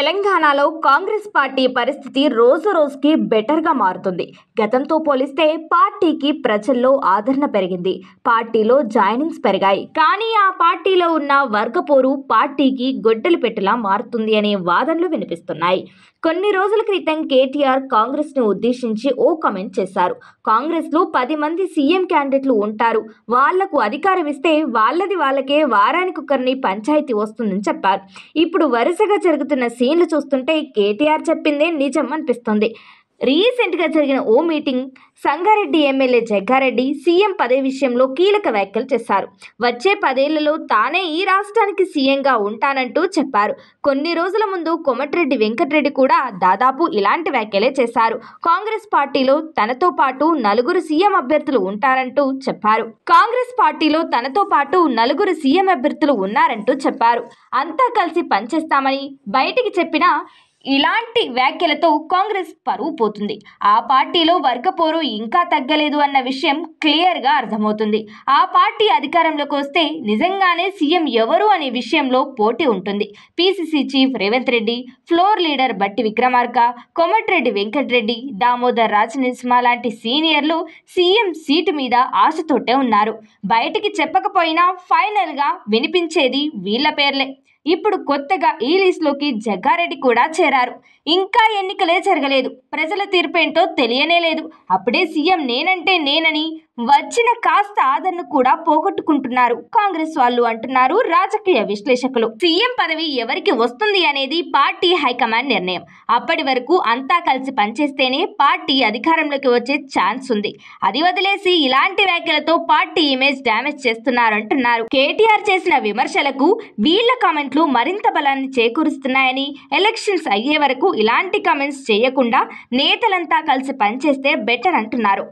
తెలంగాణలో కాంగ్రెస్ పార్టీ పరిస్థితి రోజు రోజుకి బెటర్గా మారుతుంది గతంతో పోలిస్తే పార్టీకి ప్రజల్లో ఆదరణ పెరిగింది పార్టీలో జాయినింగ్స్ పెరిగాయి కానీ ఆ పార్టీలో ఉన్న వర్గపోరు పార్టీకి గొడ్డలు పెట్టలా మారుతుంది అనే వాదనలు వినిపిస్తున్నాయి కొన్ని రోజుల క్రితం కేటీఆర్ ను ఉద్దేశించి ఓ కమెంట్ చేశారు కాంగ్రెస్లో పది మంది సీఎం క్యాండిడేట్లు ఉంటారు వాళ్లకు అధికారం ఇస్తే వాళ్ళది వాళ్ళకే వారానికి ఒకరిని పంచాయతీ వస్తుందని చెప్పారు ఇప్పుడు వరుసగా జరుగుతున్న సీఎం సీన్లు చూస్తుంటే కేటీఆర్ చెప్పిందే నిజం అనిపిస్తుంది రీసెంట్గా జరిగిన ఓ meeting Sangareddy MLA Jaggareddy CM పదవి విషయంలో కీలక వ్యాఖ్యలు చేశారు వచ్చే పదేళ్లలో తానే ఈ రాష్ట్రానికి సీఎంగా ఉంటానంటూ చెప్పారు కొన్ని రోజుల ముందు కొమటిరెడ్డి వెంకటరెడ్డి కూడా దాదాపు ఇలాంటి వ్యాఖ్యలే చేశారు కాంగ్రెస్ పార్టీలో తనతో పాటు నలుగురు సీఎం అభ్యర్థులు ఉంటారంటూ చెప్పారు కాంగ్రెస్ పార్టీలో తనతో పాటు నలుగురు సీఎం అభ్యర్థులు ఉన్నారంటూ చెప్పారు అంతా కలిసి పనిచేస్తామని బయటికి చెప్పినా ఇలాంటి వ్యాఖ్యలతో కాంగ్రెస్ పరువు పోతుంది ఆ పార్టీలో వర్గపోరు ఇంకా తగ్గలేదు అన్న విషయం క్లియర్గా అర్థమవుతుంది ఆ పార్టీ అధికారంలోకి వస్తే నిజంగానే సీఎం ఎవరు అనే విషయంలో పోటీ ఉంటుంది PCC chief Revanth Reddy floor leader Bhatti Vikramarka Komatireddy Venkatareddy Damodar Rajanarasimha లాంటి సీనియర్లు సీఎం సీటు మీద ఆశతోటే ఉన్నారు బయటికి చెప్పకపోయినా ఫైనల్గా వినిపించేది వీళ్ళ పేర్లే ఇప్పుడు కొత్తగా ఈ లిస్టులోకి జగ్గారెడ్డి కూడా చేరారు ఇంకా ఎన్నికలే జరగలేదు ప్రజల తీర్పేంటో తెలియనే లేదు అప్పుడే సీఎం నేనంటే నేనని వచ్చిన కాస్త ఆదరణ కూడా పోగొట్టుకుంటున్నారు కాంగ్రెస్ వాళ్ళు అంటున్నారు రాజకీయ విశ్లేషకులు సీఎం పదవి ఎవరికి వస్తుంది అనేది పార్టీ హైకమాండ్ నిర్ణయం అప్పటి వరకు అంతా కలిసి పనిచేస్తేనే పార్టీ అధికారంలోకి వచ్చే ఛాన్స్ ఉంది అది వదిలేసి ఇలాంటి వ్యాఖ్యలతో పార్టీ ఇమేజ్ డ్యామేజ్ అంటున్నారు కేటీఆర్ చేసిన విమర్శలకు వీళ్ళ కామెంట్ కామెంట్లు మరింత బలాన్ని చేకూరుస్తున్నాయని ఎలక్షన్స్ అయ్యే వరకు ఇలాంటి కామెంట్స్ చేయకుండా నేతలంతా కలిసి పనిచేస్తే బెటర్ అంటున్నారు